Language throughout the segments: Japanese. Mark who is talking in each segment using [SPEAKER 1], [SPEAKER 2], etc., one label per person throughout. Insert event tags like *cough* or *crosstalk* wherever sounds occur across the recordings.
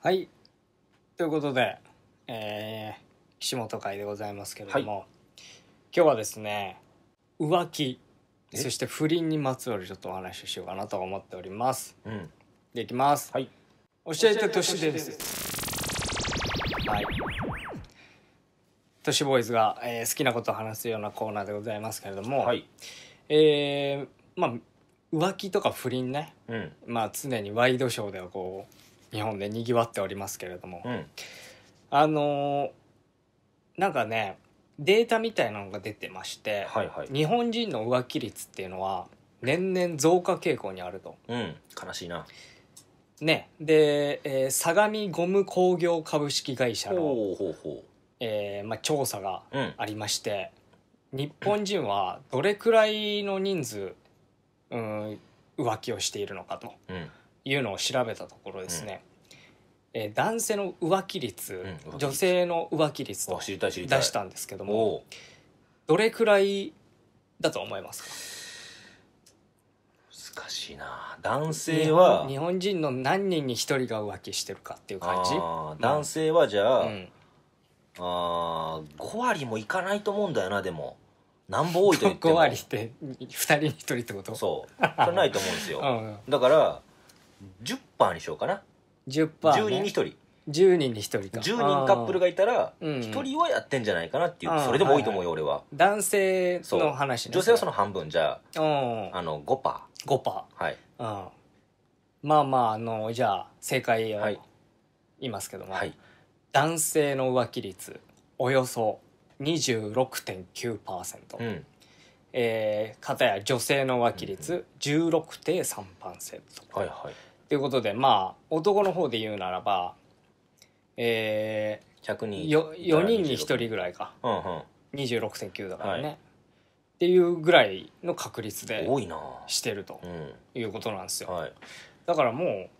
[SPEAKER 1] はい。ということで、えー、岸本会でございますけれども、はい、今日はですね、浮気、そして不倫にまつわるちょっとお話ししようかなと思っております。うん。できます。はい。教えて年でです。はい。都市ボーイズが、えー、好きなことを話すようなコーナーでございますけれども、はい、えー、まあ浮気とか不倫ね、うん、まあ常にワイドショーではこう日本でにぎわっておりますけれども、うん、あのー、なんかねデータみたいなのが出てまして、はいはい、日本人の浮気率っていうのは年々増加傾向にあると。うん、悲しいなね、で、えー、相模ゴム工業株式会社のえーまあ、調査がありまして、うん、日本人はどれくらいの人数、うん、浮気をしているのかと、うん、いうのを調べたところですね、えー男性の浮気率、うん浮気率女性の浮気率と知りたい知りたい出したんですけどもどれくらいだと思いますか難しいな男性は日本人の何人に一人が浮気してるかっていう感じ男性はじゃあ,、うん、
[SPEAKER 2] あー5割もいかないと思うんだよなでもなんぼ多いと言って5割っ
[SPEAKER 1] て2人に1人ってことそう
[SPEAKER 2] それないと思うんですよ、*laughs* うんだから10%にしようかな
[SPEAKER 1] 10%、10人に1人10人に1人か10人カップルがいたら1人はやっ
[SPEAKER 2] てんじゃないかなっていうそれでも多いと思うよ俺は男性の話ね女性はその半分じゃうんああの 5%5% パはい
[SPEAKER 1] ーうんまあまああのじゃあ正解をはい言いますけども、はい男性の浮気率およそ26.9%、うんえー、かたや女性の浮気率16.3%、はいはいということで、まあ、男の方で言うならば、え100人よ4人に1人ぐらいか。うんうん26.9だからね、はい、っていうぐらいの確率で多いなしてるということなんですよ、うんはい、だからもう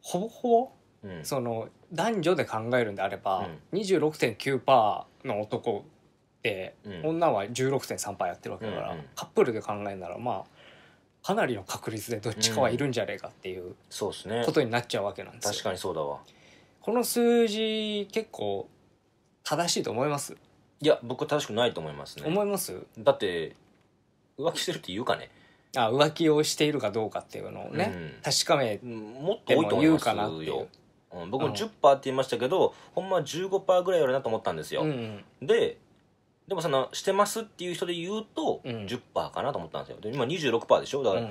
[SPEAKER 1] ほぼほぼ、うん、その男女で考えるんであれば、うん、26.9%の男で、うん、女は16.3%やってるわけだから、カップルで考えるならまあかなりの確率でどっちかはいるんじゃねえかっていうそうですねことになっちゃうわけなんですよ。確かにそうだわこの数字結構正しいと思いますいや僕は正しくないと思いますね思いますだって浮気してるって言うかねあ浮気をしているかどうかっていうのをね、うん確かめも
[SPEAKER 2] っと多いと思いますよでも言うかうん、僕も10%って言いましたけど、ほんまは15%ぐらいあるなと思ったんですよ、うんうんででもそのしてますっていう人で言うと10%かなと思ったんですよで今26%でしょだから、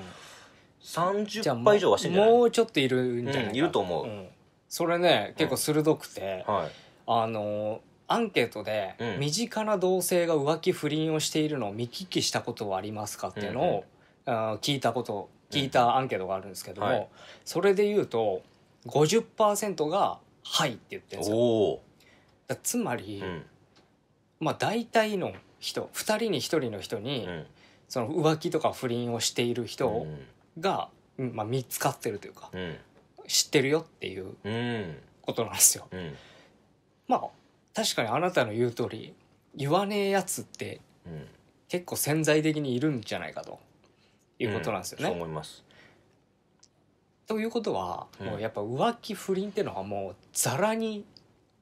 [SPEAKER 1] 30%以上はしてんじゃないもうちょっといるんじゃない、うん、いると思う、うん、それね結構鋭くて、はい、あのアンケートで、身近な同性が浮気不倫をしているのを見聞きしたことはありますか?」っていうのを、聞いたこと聞いたアンケートがあるんですけども、それで言うと50%が「はい」って言ってるんですよ。つまり、まあ、大体の人2人に1人の人に、その浮気とか不倫をしている人が、まあ、見つかってるというか、知ってるよっていうことなんですよ。まあ確かにあなたの言う通り言わねえやつって結構潜在的にいるんじゃないかということなんですよね。うん、そう思いますということは、うん、もうやっぱ浮気不倫っていうのはもうざらに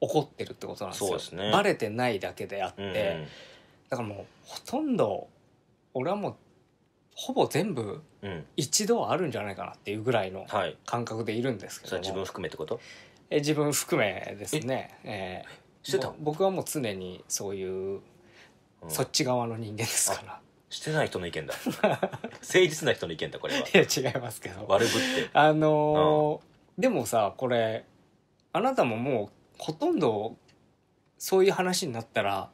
[SPEAKER 1] 怒ってるってことなんですよ。ですねバレてないだけであって、うんうんだからもうほとんど俺はもうほぼ全部一度はあるんじゃないかなっていうぐらいのはい感覚でいるんですけそれどはも自分含めってことえ自分含めですねえーしてた僕はもう常にそういう、そっち側の人間ですからしてない人の意見だ *laughs* 誠
[SPEAKER 2] 実な人の意見だこれはい
[SPEAKER 1] や違いますけど悪ぶってあのーでもさこれあなたももうほとんどそういう話になったら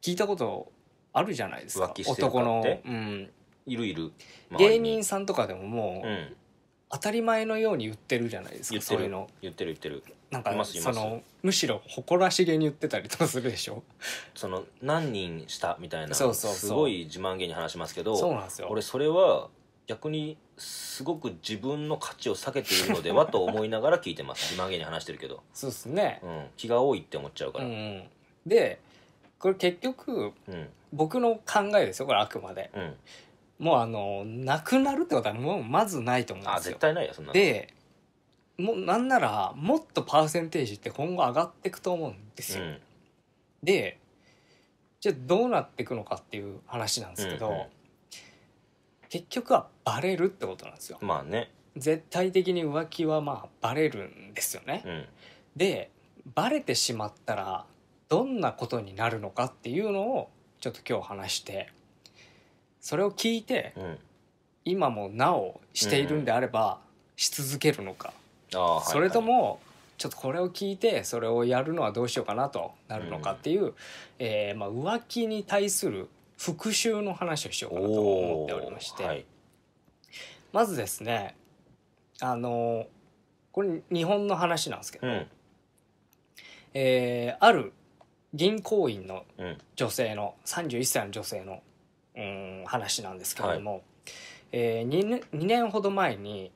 [SPEAKER 1] 聞いたことあるじゃないですか浮気してるか男の
[SPEAKER 2] うん、いるいる芸
[SPEAKER 1] 人さんとかでももう、うん当たり前のように言ってるじゃな
[SPEAKER 2] いですかそういうの言ってる言ってるなんいかますいそますの
[SPEAKER 1] むしろ誇らしげに言ってたりとかするでしょ
[SPEAKER 2] その何人したみたいなそうそうそうすごい自慢げに話しますけどそうなんですよ俺それは逆にすごく自分の価値を下げているのではと思いながら聞いてます *laughs* 自慢げに話してるけど
[SPEAKER 1] そうっすね、う
[SPEAKER 2] ん、気が多いって思っちゃうから、う
[SPEAKER 1] ん、でこれ結局、うん、僕の考えですよこれあくまで、もうあのなくなるってことはもうまずないと思うんですよあ絶対ないよそんなでもなんならもっとパーセンテージって今後上がっていくと思うんですよ、でじゃあどうなっていくのかっていう話なんですけど、うんうん結局はバレるってことなんですよ。まあね。絶対的に浮気はまあバレるんですよね。うん、でバレてしまったらどんなことになるのかっていうのをちょっと今日話してそれを聞いて、うん、今もなおしているんであれば、し続けるのか、うんうん、それともちょっとこれを聞いてそれをやるのはどうしようかなとなるのかっていう、うん、えー、まあ、浮気に対する復讐の話をしようかなと思っておりまして、はい、まずですねあのこれ日本の話なんですけど、うん、えー、ある銀行員の女性の、うん、31歳の女性の、うん、話なんですけれども、はい、えー、2, 年2年ほど前に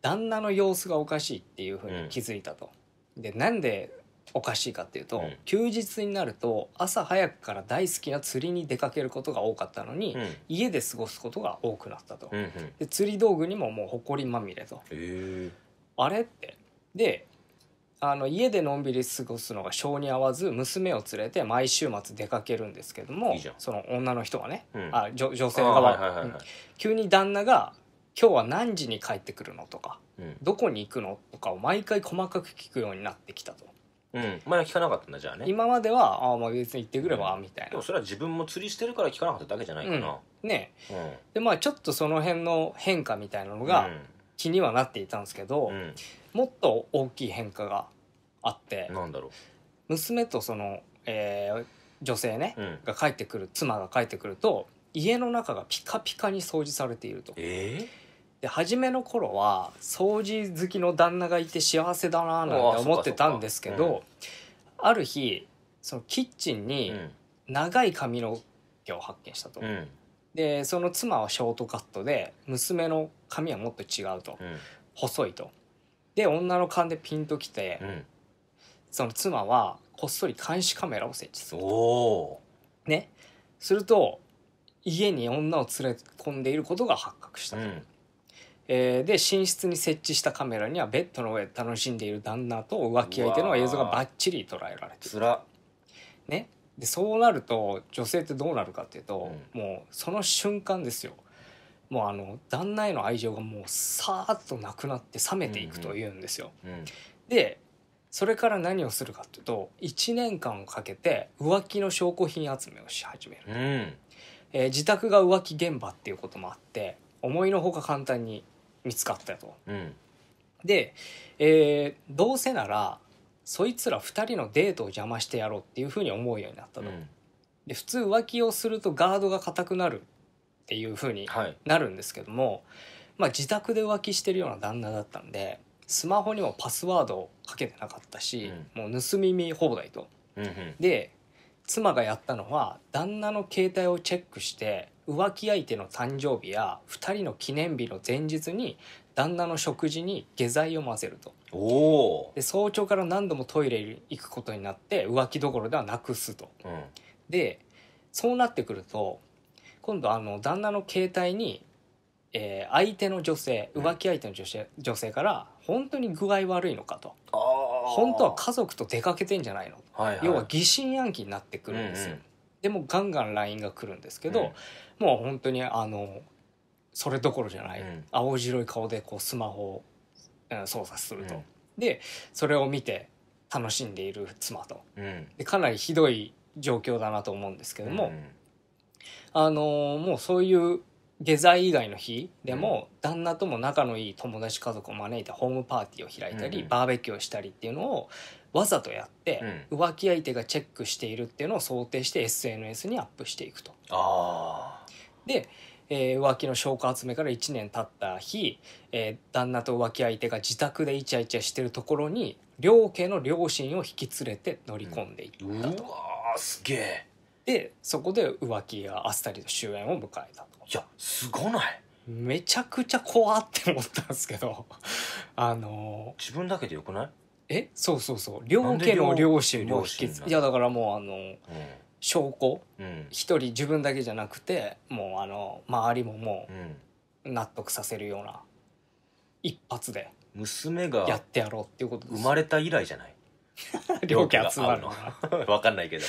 [SPEAKER 1] 旦那の様子がおかしいっていうふうに気づいたと。うん、でなんでおかしいかっていうと、うん、休日になると朝早くから大好きな釣りに出かけることが多かったのに、うん、家で過ごすことが多くなったと、うんうん、で釣り道具にももうほこりまみれと、あれってであの家でのんびり過ごすのが性に合わず娘を連れて毎週末出かけるんですけどもその女の人はね、うん、あ女女性側、急に旦那が「今日は何時に帰ってくるの?」とか、うん、どこに行くの?」とかを毎回細かく聞くようになってきたと。うん前は聞かなかったんだじゃあね今まではああまあ別に行ってくればみたいなでもそれは自分も釣りしてるから聞かなかっただけじゃないかなねうんでまあちょっとその辺の変化みたいなのが気にはなっていたんですけど、うんもっと大きい変化があってなんだろ娘とその、えー女性ねうんが帰ってくる妻が帰ってくると家の中がピカピカに掃除されているとえで初めの頃は掃除好きの旦那がいて幸せだななんて思ってたんですけど、うん、ある日そのキッチンに長い髪の毛を発見したと、うん、でその妻はショートカットで娘の髪はもっと違うと、うん、細いとで女の勘でピンときて、その妻はこっそり監視カメラを設置するとねすると家に女を連れ込んでいることが発覚したと。えー、で寝室に設置したカメラにはベッドの上で楽しんでいる旦那と浮気相手の映像がバッチリ捉えられてるねでそうなると女性ってどうなるかっていうと、うん、もうその瞬間ですよもうあの旦那への愛情がもうさーっとなくなって冷めていくというんですよ。うんうん、でそれから何をするかっていうと1年間をかけて浮気の証拠品集めをし始める、うん、えー、自宅が浮気現場っていうこともあって思いのほか簡単に見つかったと。うん、で、えー、どうせならそいつら2人のデートを邪魔してやろうっていうふうに思うようになったと。うん、で普通浮気をするとガードが固くなるっていうふうになるんですけども、はい、まあ、自宅で浮気してるような旦那だったんでスマホにもパスワードをかけてなかったし、うん、もう盗み見放題と。うんうん、で妻がやったのは旦那の携帯をチェックして浮気相手の誕生日や2人の記念日の前日に旦那の食事に下剤を混ぜるとおで早朝から何度もトイレに行くことになって浮気どころではなくすと、うん、でそうなってくると今度あの旦那の携帯に、えー、相手の女性浮気相手の女性,、女性から本当に具合悪いのかと本当は家族と出かけてんじゃないの、はいはい、要は疑心暗鬼になってくるんですよ、うんうん、でもガンガン LINE が来るんですけど、うんもう本当にあのそれどころじゃない、うん、青白い顔でこうスマホを操作すると、うん、でそれを見て楽しんでいる妻と、うん、でかなりひどい状況だなと思うんですけども、あのもうそういう下剤以外の日でも旦那とも仲のいい友達家族を招いてホームパーティーを開いたり、バーベキューをしたりっていうのをわざとやって、浮気相手がチェックしているっていうのを想定して SNS にアップしていくと。あで、えー、浮気の証拠集めから1年経った日、えー、旦那と浮気相手が自宅でイチャイチャしてるところに両家の両親を引き連れて乗り込んでいったと、うわすげえでそこで浮気があっさりと終焉を迎えたといやすごないめちゃくちゃ怖って思ったんですけど *laughs* あのー、自分だけでよくないえそうそうそう両家の両親を引きいやだからもうあの、うん証拠一、人自分だけじゃなくてもうあの周りももう納得させるような一発で娘がやってやろうっていうことです生まれた以来じゃない *laughs* 両家集まるの分 *laughs* かんないけど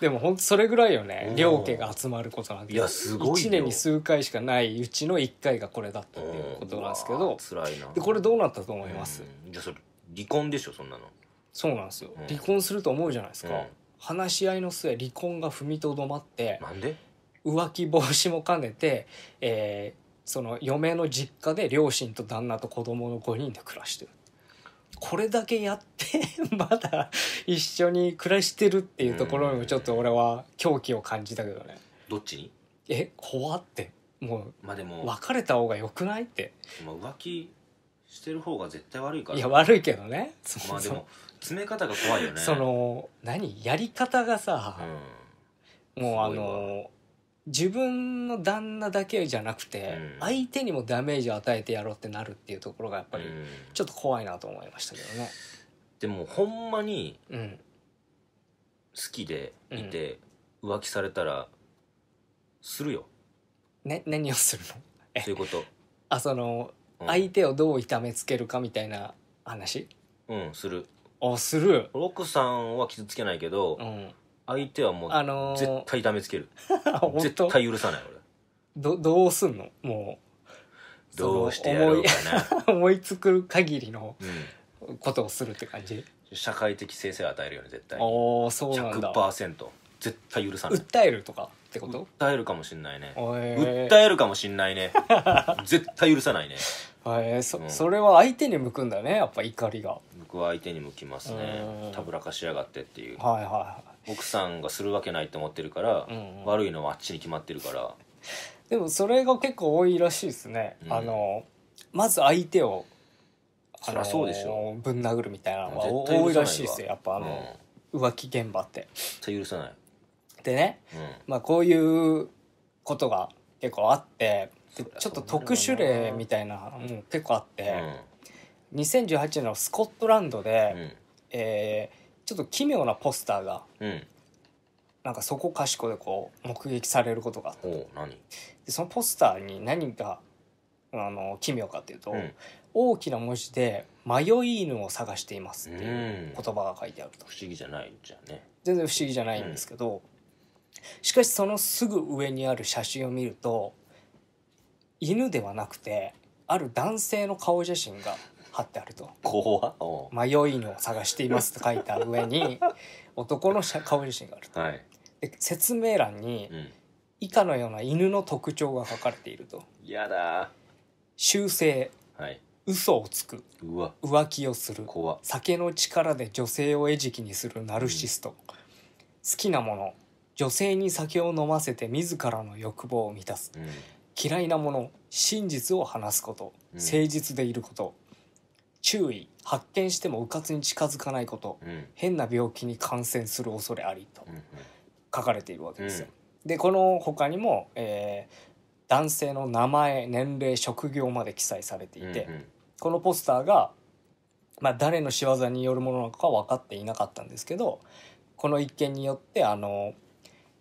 [SPEAKER 1] でも本当それぐらいよね両家が集まることなんていやすごい1年に数回しかないうちの1回がこれだったっていうことなんですけど辛いなでこれどうなったと思います
[SPEAKER 2] じゃそれ離婚でしょそんなの
[SPEAKER 1] そうなんですよ、離婚すると思うじゃないですか、話し合いの末離婚が踏みとどまってなんで浮気防止も兼ねて、えー、その嫁の実家で両親と旦那と子供の5人で暮らしてるこれだけやって *laughs* まだ一緒に暮らしてるっていうところにもちょっと俺は狂気を感じたけどねどっちにえ怖ってもう
[SPEAKER 2] までも別
[SPEAKER 1] れた方がよくないって、
[SPEAKER 2] まあ、浮気してる方が絶対悪いからいや悪いけどねまあでも詰め方が怖いよねそ
[SPEAKER 1] の何やり方がさ、
[SPEAKER 2] うん、もうあの
[SPEAKER 1] 自分の旦那だけじゃなくて、うん、相手にもダメージを与えてやろうってなるっていうところがやっぱりちょっと怖いなと思いましたけどね、
[SPEAKER 2] でもほんまに好きでいて浮気されたらするよ、
[SPEAKER 1] ね、何をするのそういうことあその、うん、相手をどう痛めつけるかみたいな話
[SPEAKER 2] うんするあする奥さんは傷つけないけど、うん相手はもう、あのー絶対ダメつける *laughs* 絶対許さない俺
[SPEAKER 1] どどうすんのもうどうしてやろうかな、思 *laughs* い思いつく限りのことをするって感じん、社会的制裁を与えるよね絶対におそうなんだ
[SPEAKER 2] 100%絶対許さない訴えるとかってこと訴えるかもしんないね
[SPEAKER 1] え訴える
[SPEAKER 2] かもしんないね *laughs* 絶対許さないね
[SPEAKER 1] えー、そうんそれは相手に向くんだねやっぱ怒りが
[SPEAKER 2] は相手に向きますねたぶらかしやがってっていう、
[SPEAKER 1] はいは
[SPEAKER 2] い、奥さんがするわけないと思ってるから、うんうん、悪いのはあっちに決まってるから
[SPEAKER 1] でもそれが結構多いらしいですね、うん、あのまず相手をあのそうでしょぶん殴るみたいなのは多いらしいですよやっぱあの、うん、浮気現場って絶対許さないでね、うん、まあこういうことが結構あってちょっと特殊例みたいなのも結構あって、2018年のスコットランドで、うんえー、ちょっと奇妙なポスターが、うん、なんかそこかしこでこう目撃されることがあってお何でそのポスターに何があの奇妙かっていうと、うん大きな文字で「迷い犬を探しています」っていう言葉が書いてあると不思議じゃないじゃね全然不思議じゃないんですけど、しかしそのすぐ上にある写真を見ると犬ではなくてある男性の顔写真が貼ってあると怖迷いのを探していますと書いた上に *laughs* 男の写顔写真があると、はい、で説明欄に以下のような犬の特徴が書かれていると
[SPEAKER 2] やだ
[SPEAKER 1] 修正はい嘘をつくうわ浮気をする酒の力で女性を餌食にするナルシスト、好きなもの女性に酒を飲ませて自らの欲望を満たすうん嫌いなもの真実を話すことうん誠実でいること注意発見してもうかつに近づかないこと、うん、変な病気に感染する恐れありと書かれているわけですよ。うん、でこの他にも、えー、男性の名前年齢職業まで記載されていて、うんうん、このポスターが、まあ、誰の仕業によるものなのか分かっていなかったんですけどこの一件によってあの、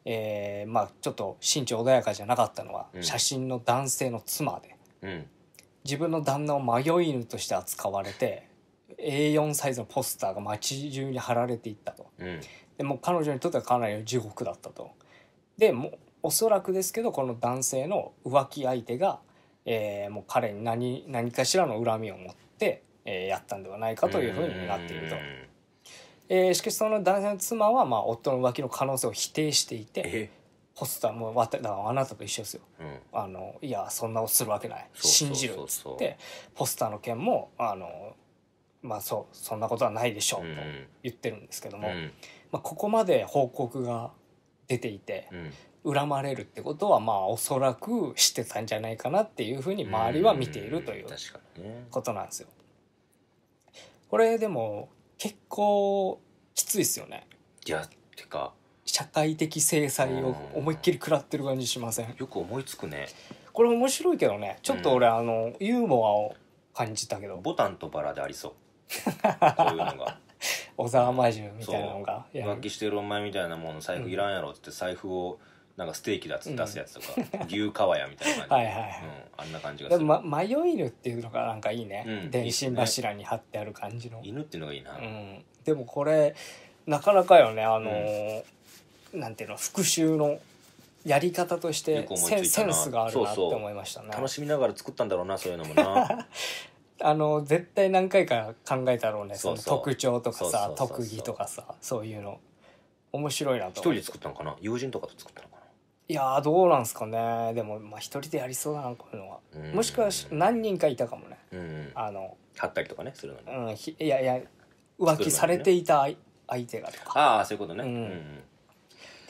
[SPEAKER 1] えー、まあ、ちょっと身長穏やかじゃなかったのは、写真の男性の妻で。自分の旦那を迷い犬として扱われて A4 サイズのポスターが街中に貼られていったと、うん、でも彼女にとってはかなりの地獄だったとでもうおそらくですけどこの男性の浮気相手が、えー、もう彼に何何かしらの恨みを持って、えー、やったんではないかというふうになっていると。えー、しかしその男性の妻はまあ夫の浮気の可能性を否定していてホストはもうわただあなたと一緒ですよ、うん、あのいやそんなをするわけない信じるっつってポスターの件もあのまあそうそんなことはないでしょうと言ってるんですけども、うん、まあ、ここまで報告が出ていて、うん、恨まれるってことはまあおそらくしてたんじゃないかなっていうふうに周りは見ているということなんですよ。これでも結構きついですよね。いやてか社会的制裁を思いっきり食らってる感じしませんよく思いつくねこれ面白いけどねちょっと俺、あのユーモアを感じたけどボタンとバラでありそう *laughs* そういうのが小沢魔獣みたいなのが浮気してるお前みたいなもの
[SPEAKER 2] 財布いらんやろっつって財布をなんかステーキだっつ出すやつとか、牛かわやみたいな感じ *laughs* はいはいはい
[SPEAKER 1] うん、あんな感じがすでも、ま、迷い犬っていうのがなんかいいね、うん電信柱に貼ってある感じの、犬っていうのがいいな、うん、でもこれなかなかよねあのーなんていうの復讐のやり方としてセンスがあるなって思いましたね楽しみながら作ったんだろうなそういうのもな *laughs* あの絶対何回か考えたろうねその特徴とかさ特技とかさそういうの面白いなと一人で作ったのかな友人とかと作ったのかないやどうなんすかねでもまあ一人でやりそうだなこういうのはもしくは何人かいたかもね
[SPEAKER 2] あの貼ったりとかねする
[SPEAKER 1] のに、うん、いやいや
[SPEAKER 2] 浮気されてい
[SPEAKER 1] た相手がと
[SPEAKER 2] か、ああそういうことね、うん、うん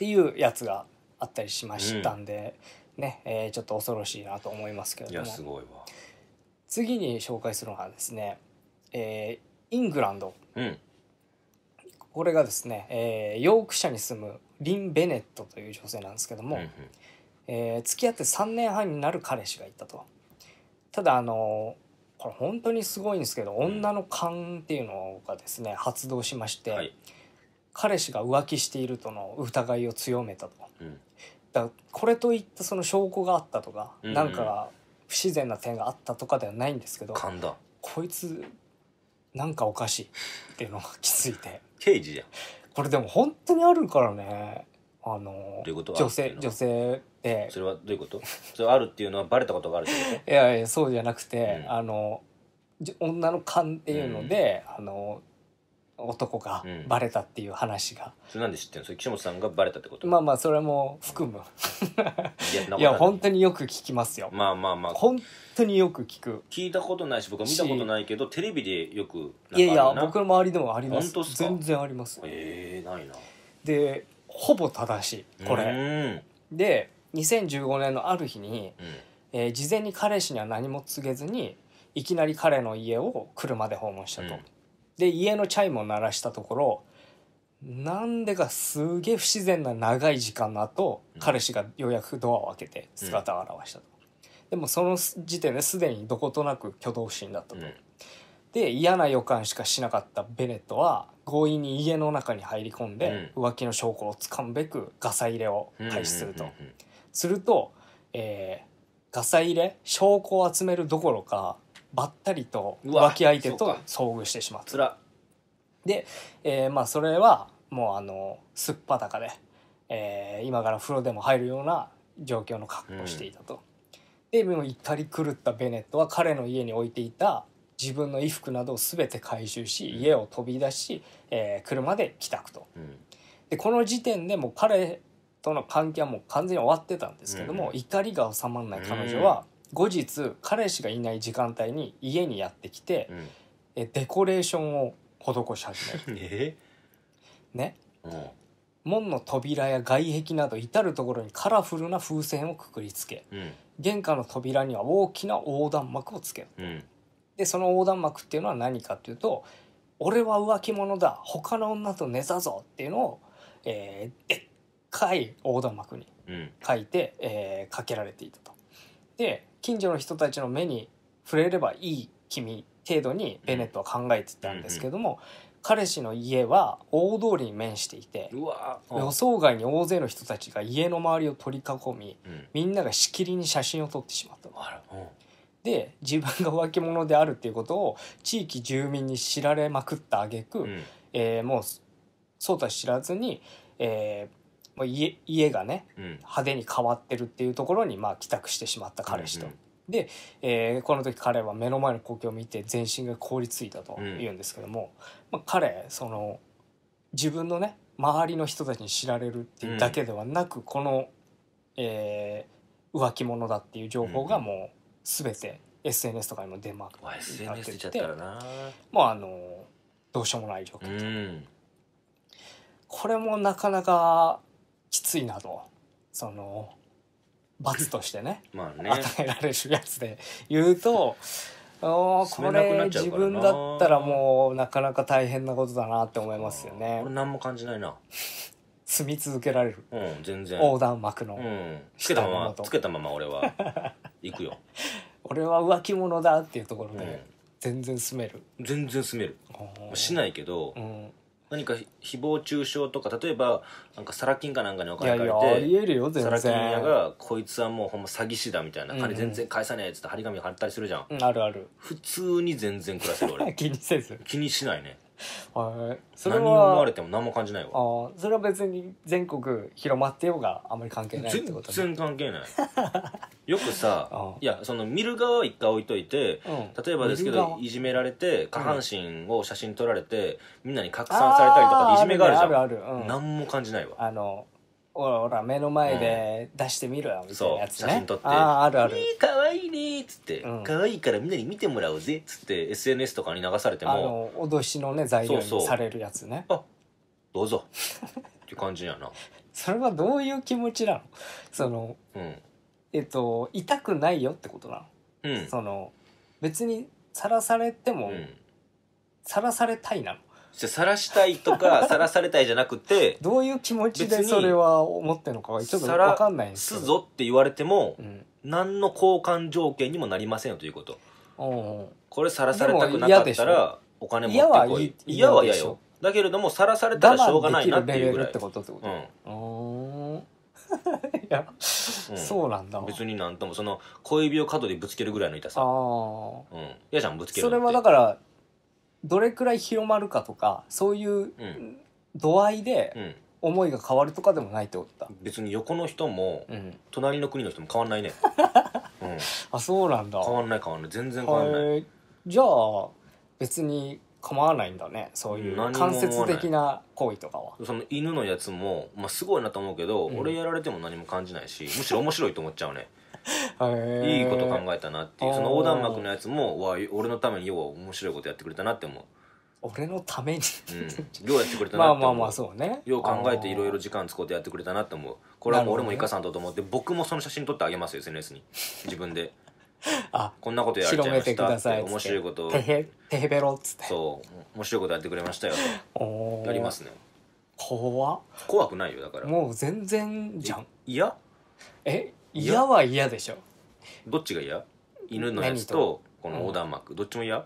[SPEAKER 1] っていうやつがあったりしましたんで、うん、ね、えー、ちょっと恐ろしいなと思いますけれども次に紹介するのがですね、えー、イングランド、うん、これがですね、えー、ヨークシャに住むリン・ベネットという女性なんですけども、うんうん、えー、付き合って3年半になる彼氏がいたと。ただあのこれ本当にすごいんですけど、女の勘っていうのがですね発動しまして、はい彼氏が浮気しているとの疑いを強めたと、うん、だこれといったその証拠があったとか、うんうん、なんか不自然な点があったとかではないんですけど勘だこいつなんかおかしいっていうのが気づいて刑事じゃんこれでも本当にあるからねあの女性女性でそれはどういうこと
[SPEAKER 2] それあるっていうのはバレたことがあるって
[SPEAKER 1] こといやいやそうじゃなくて、うん、あの女の勘っていうので、うん、あの男がバレたっていう話が、
[SPEAKER 2] それなんで知ってるのそれ岸本さんがバレ
[SPEAKER 1] たってことまあまあそれも含むいいや本当によく聞きますよま
[SPEAKER 2] あまあまあ本当によく聞く聞いたことないし僕は見たことないけどテレビでよくいやいや僕
[SPEAKER 1] の周りでもあります全然ありますええー、ないなでほぼ正しいこれで2015年のある日に、うん、えー、事前に彼氏には何も告げずにいきなり彼の家を車で訪問したと、うんで家のチャイムを鳴らしたところなんでかすげえ不自然な長い時間の後、うん、彼氏がようやくドアを開けて姿を現したと、うん、でもその時点ですでにどことなく挙動不審だったと、うん、で嫌な予感しかしなかったベネットは強引に家の中に入り込んで、浮気の証拠をつかむべくガサ入れを開始すると、すると、えー、ガサ入れ証拠を集めるどころかばったりと浮気相手と遭遇してしまった。で、えー、まあそれはもうあのすっぱだかで、えー、今から風呂でも入るような状況の格好していたと。うん、でもう怒り狂ったベネットは彼の家に置いていた自分の衣服などを全て回収し、家を飛び出し、えー、車で帰宅と。うん、でこの時点でもう彼との関係はもう完全に終わってたんですけども、怒りが収まらない彼女は後日彼氏がいない時間帯に家にやってきて、うん、えデコレーションを施し始める *laughs* えね、うん、門の扉や外壁など至る所にカラフルな風船をくくりつけ、うん、玄関の扉には大きな横断幕をつける、うん、でその横断幕っていうのは何かっていうと「俺は浮気者だ他の女と寝たぞ」っていうのを、えー、でっかい横断幕に書いて、うん、えー、かけられていたと。で近所の人たちの目に触れればいい君程度にベネットは考えてたんですけども、彼氏の家は大通りに面していて予想外に大勢の人たちが家の周りを取り囲み、みんながしきりに写真を撮ってしまったで自分が浮気者であるっていうことを地域住民に知られまくった挙句、うんえー、もうそうとは知らずに、えー、家家がね、うん、派手に変わってるっていうところにまあ帰宅してしまった彼氏と。うんうんで、えー、この時彼は目の前の光景を見て全身が凍りついたと言うんですけども、うん、まあ、彼その自分のね周りの人たちに知られるっていうだけではなく、うん、この、えー、浮気者だっていう情報がもう全て SNS とかにも出まくってっもうあのどうしようもない状況と、うん、これもなかなかきついなとその罰としてね *laughs* まあね与えられるやつで言うと。*laughs* あこれ自分だったらもうなかなか大変なことだなって思いますよねこれ何も感じないな *laughs* 住み続けられるう
[SPEAKER 2] ん全然横断幕の、うん、つけたままつけたまま俺は行くよ
[SPEAKER 1] 俺は浮気者だっていうところで、全然住める
[SPEAKER 2] 全然住めるしないけど、うん、何か誹謗中傷とか例えばなんかサラ金かなんかにお金借りてい
[SPEAKER 1] やいやサラ金屋が
[SPEAKER 2] こいつはもうほんま詐欺師だみたいな、金全然返さねえっつって張り紙貼ったりするじゃん、うん、あるある普通に全然暮らせ
[SPEAKER 1] る俺 *laughs* 気にせず気にしないねはい。それは。何を思われても何も感じないわ。ああ、それは別に全国広まってようがあんまり関係ないってこと、ね、全然関係ない。*laughs* よくさ、い
[SPEAKER 2] や、その見る側は一回置いといて、う
[SPEAKER 1] ん、例えばですけど、
[SPEAKER 2] いじめられて、下半身を写真撮られて、みんなに拡散されたりとかいじめがあるじゃん。あ
[SPEAKER 1] るある。うん、何も感じないわ。あの、ほらほら目の前で出してみろよみたいなやつね、そう写真撮ってああるある、えー、かわいいね」っつっ
[SPEAKER 2] てうん「かわいいからみんなに見てもらおうぜ」っつって SNS とかに流されてあも
[SPEAKER 1] の脅しのね材料にされるやつね「あ
[SPEAKER 2] どうぞ」って感じやな
[SPEAKER 1] *laughs* それはどういう気持ちなのそのうんえっと痛くないよってことなうんの,、その別にさらされても、うんさらされたいなの
[SPEAKER 2] 晒したいとか *laughs* 晒されたいじゃなくて
[SPEAKER 1] どういう気持ちでそれは思ってるのかちょっと分かんないんで
[SPEAKER 2] すすぞって言われても、うん、何の交換条件にもなりませんよということ、うん、これ晒されたくなかったらお金持ってこい嫌は嫌よだけれども晒されたらしょうがないなっていうぐらいう
[SPEAKER 1] ん、*laughs*
[SPEAKER 2] いや、そうなんだ別になんともその小指を角でぶつけるぐらいの痛
[SPEAKER 1] さああ、うん、嫌じゃんぶつけるそれはだからどれくらい広まるかとかそういう度合いで思いが変わるとかでもないってことだ、別に横の人も隣の国の人も変わんないね、*laughs* うん、
[SPEAKER 2] あそうなんだ変わんない変わんない全然変わんない、
[SPEAKER 1] ーじゃあ別に構わないんだねそういう間接的な行
[SPEAKER 2] 為とかはその犬のやつも、まあ、すごいなと思うけど、うん俺やられても何も感じないしむしろ面白いと思っちゃうねいいこと考えたなっていうその横断幕のやつもわ俺のために要は面白いことやってくれたなって思う
[SPEAKER 1] 俺のために、
[SPEAKER 2] うん、ようやってくれたなって思う *laughs* まあまあまあそうねよう考えていろいろ時間使ってやってくれたなって思うこれはもう俺も生かさんとと思って、ね、僕もその写真撮ってあげますよ SNS に自分で *laughs* あこんなことやられちゃいましたって面白いことてへてへべろっつってそう面白いことやってくれましたよ
[SPEAKER 1] とやりますね怖
[SPEAKER 2] 怖くないよだか
[SPEAKER 1] らもう全然じゃん
[SPEAKER 2] いやえ
[SPEAKER 1] 嫌は嫌でしょ
[SPEAKER 2] どっちが嫌犬のやつとこの横断幕、どっちも嫌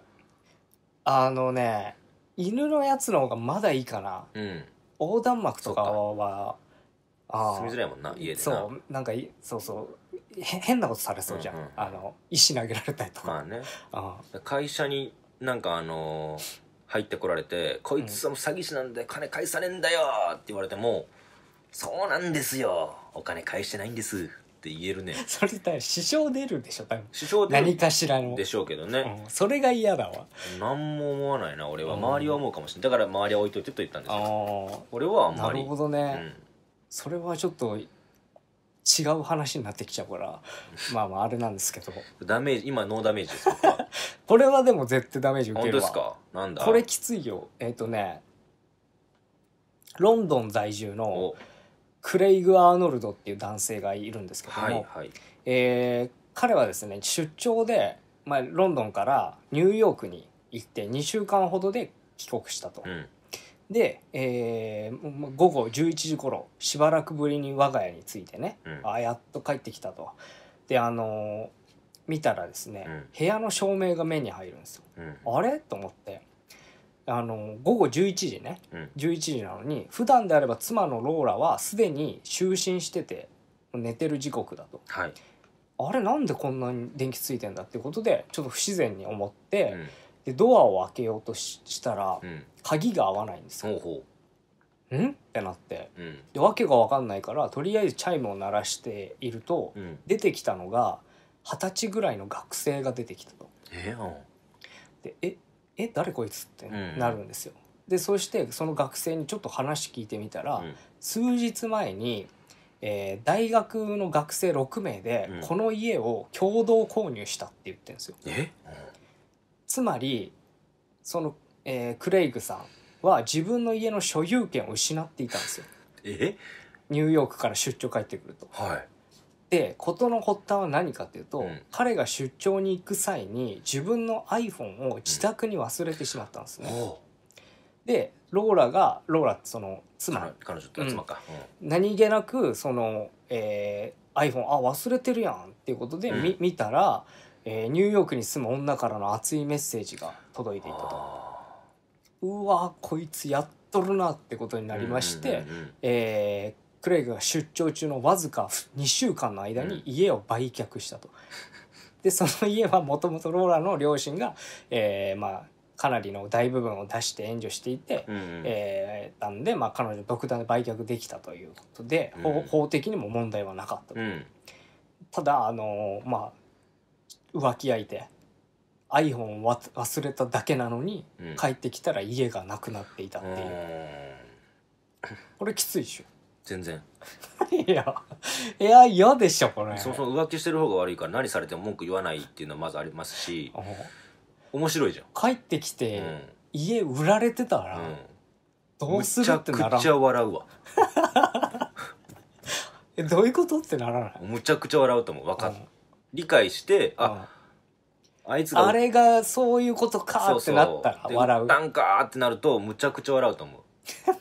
[SPEAKER 1] あのね犬のやつの方がまだいいかなうん横断幕とかは
[SPEAKER 2] あ住みづらいもんな家でなそ
[SPEAKER 1] うなんかいそうそう変なことされそうじゃん、うんうんあの石投げられたりとか、まあね
[SPEAKER 2] あ会社になんかあのー入ってこられて「こいつはも詐欺師なんで金返さねえんだよ」って言われても「そうなんですよお金返してないんです」って言えるね *laughs* それだか支障出るでしょ多分支
[SPEAKER 1] 障出何かし
[SPEAKER 2] らのでしょうけどね、うん
[SPEAKER 1] それが嫌だわ
[SPEAKER 2] 何も思わないな俺は周りは思うかもしれないだから周りは置いといてと言ったんですよ
[SPEAKER 1] あ俺はあんなまりるほどね、それはちょっと違う話になってきちゃうから *laughs* まあまああれなんですけど
[SPEAKER 2] ダメージ今ノーダメージですか *laughs*
[SPEAKER 1] これはでも絶対ダメージ受本け当るですかなんだこれきついよえっ、とねロンドン在住のクレイグ・アーノルドっていう男性がいるんですけども、はいはい、えー、彼はですね出張で、まあ、ロンドンからニューヨークに行って2週間ほどで帰国したと。うん、で、えー、午後11時頃しばらくぶりに我が家に着いてね、うん、あやっと帰ってきたと。であのー、見たらですね、うん、部屋の照明が目に入るんですよ。あれと思って。あの午後11時ね、うん、11時なのに普段であれば妻のローラはすでに就寝してて寝てる時刻だと、はい、あれなんでこんなに電気ついてんだっていうことでちょっと不自然に思って、うん、でドアを開けようとしたら、うん、鍵が合わないんですよ。うんってなって、うん、で訳が分かんないからとりあえずチャイムを鳴らしていると、うん、出てきたのが二十歳ぐらいの学生が出てきたと。えー、でえ「え誰こいつ?」ってなるんですよ。でそしてその学生にちょっと話聞いてみたら、うん、数日前に、えー、大学の学生6名で、この家を共同購入したって言ってるんですよ。つまりその、えー、クレイグさんは自分の家の所有権を失っていたんですよ。ニューヨークから出張帰ってくると。はいで事の発端は何かっていうと、うん彼が出張に行く際に自分の iPhone を自宅に忘れてしまったんですね、でローラがローラってその妻、彼女妻か、何気なくその、えー iPhone あ忘れてるやんっていうことで見,、うん見たら、えーニューヨークに住む女からの熱いメッセージが届いていたとうわこいつやっとるなってことになりまして、うんうんうんうんえクレイグが出張中のわずか2週間の間に家を売却したと。でその家はもともとローラの両親が、えー、まあかなりの大部分を出して援助していて、うんえー、なんで、まあ、彼女独断で売却できたということで、うん、法的にも問題はなかったと、うん、ただあのー、まあ浮気相手 iPhone を忘れただけなのに、うん、帰ってきたら家がなくなっていたっていう、これきついでしょ
[SPEAKER 2] 全然 *laughs* いや嫌でしょこれそもそも浮気してる方が悪いから何されても文句言わないっていうのはまずありますし面白いじゃん帰ってきて、うん
[SPEAKER 1] 家売られてたら、
[SPEAKER 2] どうするってならんむちゃくちゃ笑うわ
[SPEAKER 1] *laughs* えどういうことってならない
[SPEAKER 2] むちゃくちゃ笑うと思う分かっ、うん、理解してあ、うん、あいつがあれ
[SPEAKER 1] がそういうことかってなっ
[SPEAKER 2] たら笑うなんかってなるとむちゃくちゃ笑うと思う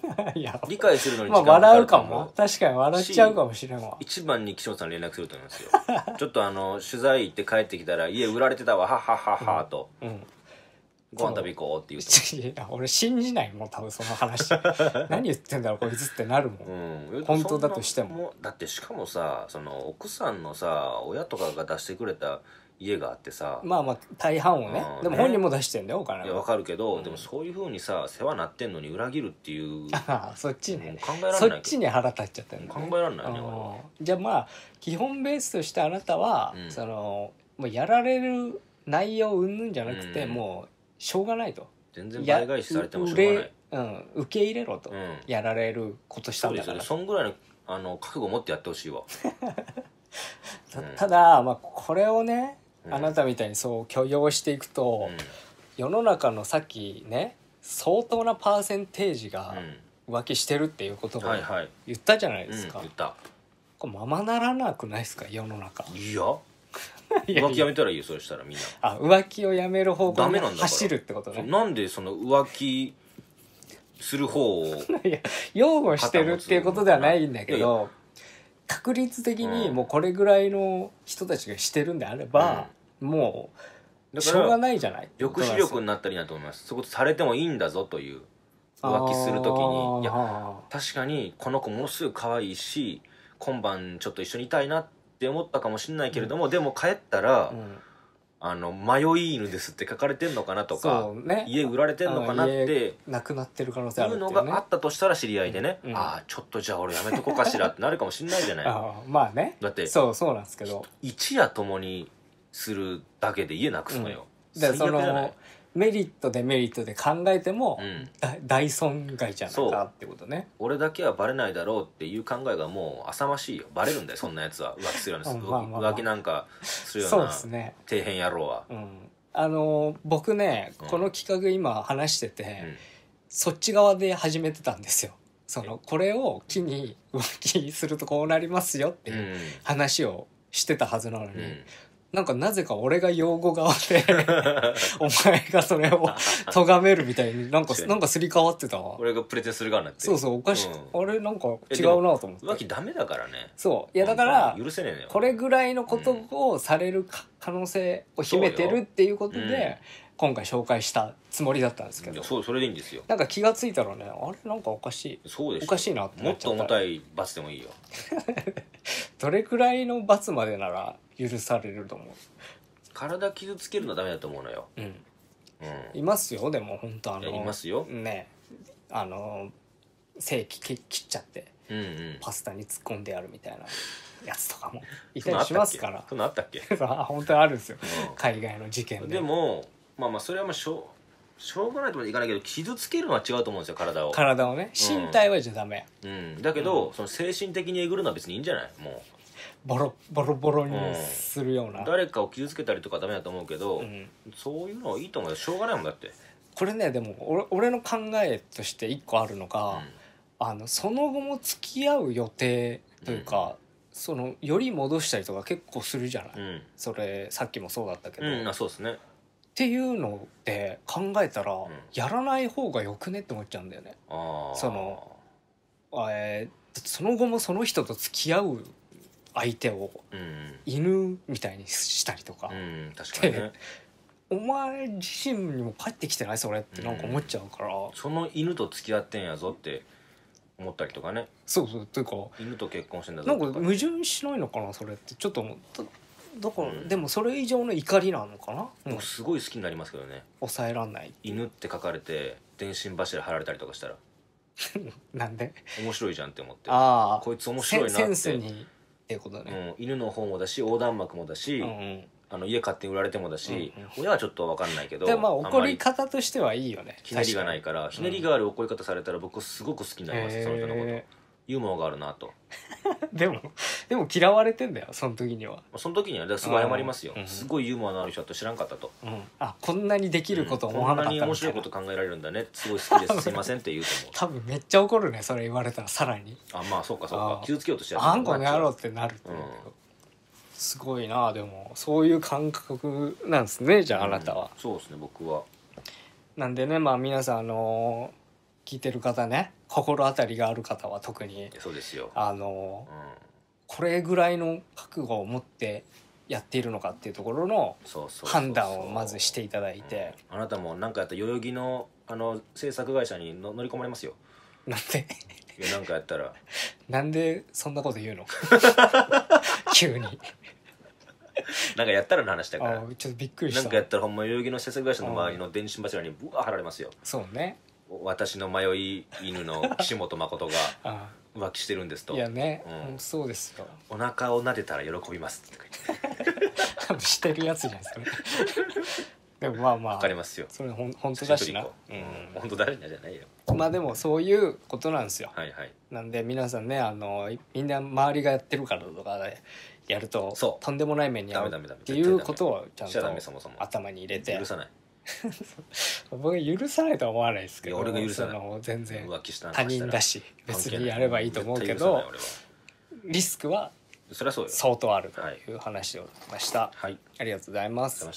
[SPEAKER 2] *laughs* 理解するのにまあ笑うかも
[SPEAKER 1] 確かに笑っちゃうかもしれんわ
[SPEAKER 2] 一番に岸本さん連絡すると思いますよ *laughs* ちょっとあの取材行って帰ってきたら家売られてたわははははと、
[SPEAKER 1] うん、ご飯食べ行こうって言うと俺信じないもん多分その話 *laughs* 何言ってんだろうこいつってなるもん、うん、本当だと
[SPEAKER 2] してもだってしかもさその奥さんのさ親とかが出してくれた家があってさ
[SPEAKER 1] まあまあ大半をね、うんでも本人も出
[SPEAKER 2] してんだよお金いやわかるけど、うんでもそういうふうにさ世話なってんのに裏切るっていう *laughs*
[SPEAKER 1] そっちねえられないそっちに腹立っちゃったん考えられないねうんじゃあまあ基本ベースとしてあなたは、うんそのもうやられる内容云々じゃなくて、うんもうしょうがないと全然倍返しされてもしょうがないうん、受け入れろと、うんやられることしたんうでだすかよらねそんぐらいのあ
[SPEAKER 2] の覚悟を持ってやってほしいわ *laughs*
[SPEAKER 1] たうんただ、まあ、これをねあなたみたいにそう許容していくと、世の中のさっきね相当なパーセンテージが浮気してるっていうことを言ったじゃないですか、はいはいうん、言ったこままならなくないですか世の中いや *laughs* 浮気やめた
[SPEAKER 2] らいいよそしたらみんなあ浮
[SPEAKER 1] 気をやめる方向に走るってことね
[SPEAKER 2] なんでその浮気
[SPEAKER 1] する方を *laughs* 擁護してるっていうことではないんだけど確率的にもうこれぐらいの人たちがしてるんであれば、もうしょうがないじゃない抑止
[SPEAKER 2] 力になったりなと思いますそういうことされてもいいんだぞという
[SPEAKER 1] 浮気する時にい
[SPEAKER 2] や確かにこの子ものすごく可愛いし今晩ちょっと一緒にいたいなって思ったかもしれないけれども、うん、でも帰ったら、うんあの、迷い犬ですって書かれてんのかなとか、ね、家売られてんのかなって、
[SPEAKER 1] なくなってる可能性ある、ね、いう
[SPEAKER 2] のがあったとしたら知り合いでね、うんうん、ああ、ちょっとじゃあ俺やめとこうかしらってなるかもしんないじゃない。*laughs* あまあね。だって、そう、そうなんですけど。一夜共にするだけで家なくすのよ。うん、で、その、
[SPEAKER 1] メリットデメリットで考えても、うん大損害じゃないかってこ
[SPEAKER 2] とね俺だけはバレないだろうっていう考えがもう浅ましいよバレるんだよそんなやつは浮気するようなん浮気なんかするようそうです底ね辺野郎は、う
[SPEAKER 1] んあの僕ねこの企画今話してて、うんそっち側で始めてたんですよそのこれを機に浮気するとこうなりますよっていう話をしてたはずなのに、うんなんかなぜか俺が用語側で *laughs* お前がそれを咎めるみたいになんかなんかすり替わってたわ俺がプレゼンする側になってそうそうおかしい、うん、あれなんか違うなと思って浮気ダメだからねそういやだから許せねえよこれぐらいのことをされる可能性を秘めてるっていうことで、うん今回紹介したつもりだったんですけどそうそれでいいんですよなんか気が付いたらねあれなんかおかしいそうですおかしいなってもっと重た
[SPEAKER 2] い罰でもいいよ
[SPEAKER 1] *laughs* どれくらいの罰までなら許されると思う体傷つけるのはダメだと思うのよ、うん、うん、いますよでも本当あのいますよねあの正規切っちゃって、うんうん、パスタに突っ込んでやるみたいなやつとかもいたりしますからそんなあったっけ *laughs* 本当にあるんですよ、うん、海外の事件ででもま
[SPEAKER 2] あまあそれはまあしょうしょうがないとまでいかないけど傷つけるのは違うと思うんですよ体を体をね身体はじゃダメ、うん、だけど、その精神的にえぐるのは別にいいんじゃないもう
[SPEAKER 1] ボロボロボロにするような、う
[SPEAKER 2] 誰かを傷つけたり
[SPEAKER 1] とかダメだと思うけど、うんそういうのはいいと思
[SPEAKER 2] うよしょうがないもんだって
[SPEAKER 1] これねでも俺俺の考えとして一個あるのが、あのその後も付き合う予定というか、そのより戻したりとか結構するじゃない、うん、それさっきもそうだったけど、うん、あそうですねっていうのって考えたら、うんやらない方がよくねって思っちゃうんだよね。そのえーその後もその人と付き合う相手を犬みたいにしたりとか、うん確かにねお前自身にも帰ってきてないそれってなんか思っちゃうから、
[SPEAKER 2] その犬と付き合ってんやぞって思ったりとかねそうそうというか犬と結婚してんだぞなんか
[SPEAKER 1] 矛盾しないのかなそれってちょっと思っただから、うんでもそれ以上の怒りなのかなも
[SPEAKER 2] もうすごい好きになりますけどね
[SPEAKER 1] 抑えらんない
[SPEAKER 2] 犬って書かれて電信柱貼られたりとかしたら
[SPEAKER 1] *laughs* なんで
[SPEAKER 2] 面白いじゃんって思っ
[SPEAKER 1] てああこいつ面白いなってセンスにっ
[SPEAKER 2] てことね、うん、犬の方もだし横断幕もだし、うんうんあの家勝手に売られてもだし、うんうん親はちょっと分かんないけどでまあ怒り
[SPEAKER 1] 方としてはいいよねひねりがない
[SPEAKER 2] からひねりがある怒り方されたら僕すごく好きになります、その人のことユーモアがあるなと
[SPEAKER 1] *laughs* でも *laughs* でも嫌われてんだよその時にはその時にはすごい謝ります
[SPEAKER 2] よ、うんすごいユーモアのある人だと知らんかったと、
[SPEAKER 1] うんあこんな
[SPEAKER 2] にできること思わなかったみたな面白いこと考えられるんだねすごい好きです *laughs* すいませんって
[SPEAKER 1] 言うと思う多分めっちゃ怒るねそれ言われたらさらにあまあそうかそうか気傷つけようとし「ちゃうあんこにやろう」ってなると。てうけど、うんすごいなでもそういう感覚なんですねじゃああなたは、うんそうですね僕はなんでねまあ皆さんあのー聞いてる方ね心当たりがある方は特にそうですよあの、うん、これぐらいの覚悟を持ってやっているのかっていうところの
[SPEAKER 2] 判断をま
[SPEAKER 1] ずしていただいて、あなたも何かやったら代々木のあの制作会社にの乗り込まれますよなん
[SPEAKER 2] でいかやったら
[SPEAKER 1] *laughs* なんでそんなこと言うの *laughs* 急に
[SPEAKER 2] なんかやったらの話だから
[SPEAKER 1] ちょっとびっくりしたなんかや
[SPEAKER 2] ったらほんま代々木の制作会社の周りの電信柱にぶわ貼られますよそうね私の迷い犬の岸本誠が *laughs* 浮気してるんですといやね、う
[SPEAKER 1] ん、そうですよ
[SPEAKER 2] お腹を撫でたら喜びます
[SPEAKER 1] って *laughs* してるやつじゃないですか *laughs* でもまあまあわかりますよそれほん本当だしな、
[SPEAKER 2] うん、本当だしなじゃないよ
[SPEAKER 1] まあでもそういうことなんですよ、はいはい、なんで皆さんねあのみんな周りがやってるからとかで、やるとそうとんでもない目に遭うっていうことをちゃんと頭に入れて許さない *laughs* 僕は許さないとは思わないですけど俺が許さないその全然浮気した他人だし別にやればいいと思うけどリスクは相当あるという話をしました、はい、ありがとうございます。